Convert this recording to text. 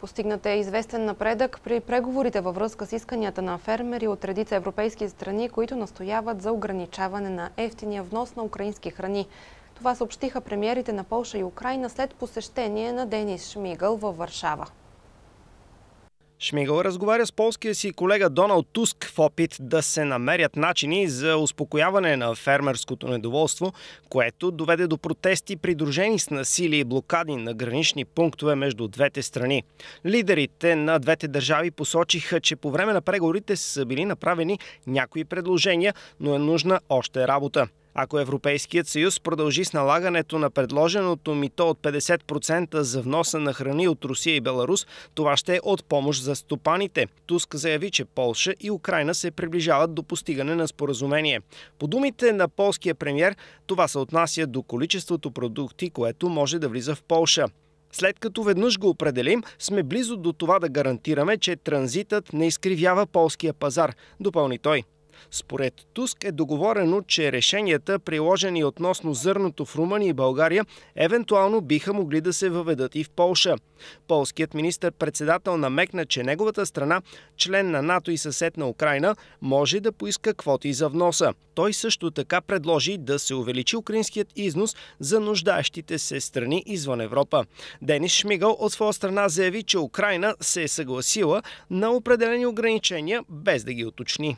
Постигнат е известен напредък при преговорите във връзка с исканията на фермери от редица европейски страни, които настояват за ограничаване на ефтиния внос на украински храни. Това съобщиха премиерите на Полша и Украина след посещение на Денис Шмигъл във Варшава. Шмигъл разговаря с полския си колега Доналд Туск в опит да се намерят начини за успокояване на фермерското недоволство, което доведе до протести, придружени с насилие и блокади на гранични пунктове между двете страни. Лидерите на двете държави посочиха, че по време на преговорите са били направени някои предложения, но е нужна още работа. Ако Европейският съюз продължи с налагането на предложеното мито от 50% за вноса на храни от Русия и Беларус, това ще е от помощ за стопаните. Туск заяви, че Полша и Украина се приближават до постигане на споразумение. По думите на полския премьер, това се отнася до количеството продукти, което може да влиза в Полша. След като веднъж го определим, сме близо до това да гарантираме, че транзитът не изкривява полския пазар, допълни той. Според Туск е договорено, че решенията, приложени относно зърното в Румъния и България, евентуално биха могли да се въведат и в Полша. Полският министр-председател намекна, че неговата страна, член на НАТО и съсед на Украина, може да поиска квоти за вноса. Той също така предложи да се увеличи украинският износ за нуждаещите се страни извън Европа. Денис Шмигъл от своя страна заяви, че Украина се е съгласила на определени ограничения, без да ги уточни.